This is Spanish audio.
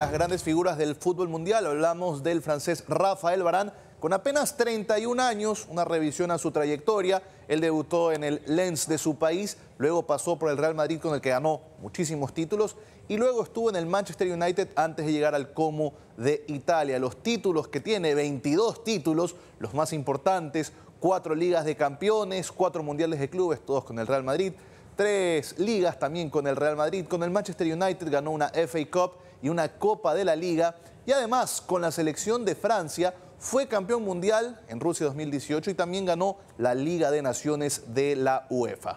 Las grandes figuras del fútbol mundial, hablamos del francés Rafael Barán, con apenas 31 años, una revisión a su trayectoria, él debutó en el Lens de su país, luego pasó por el Real Madrid con el que ganó muchísimos títulos y luego estuvo en el Manchester United antes de llegar al Como de Italia. Los títulos que tiene, 22 títulos, los más importantes, cuatro ligas de campeones, cuatro mundiales de clubes, todos con el Real Madrid, tres ligas también con el Real Madrid, con el Manchester United ganó una FA Cup y una Copa de la Liga y además con la selección de Francia fue campeón mundial en Rusia 2018 y también ganó la Liga de Naciones de la UEFA.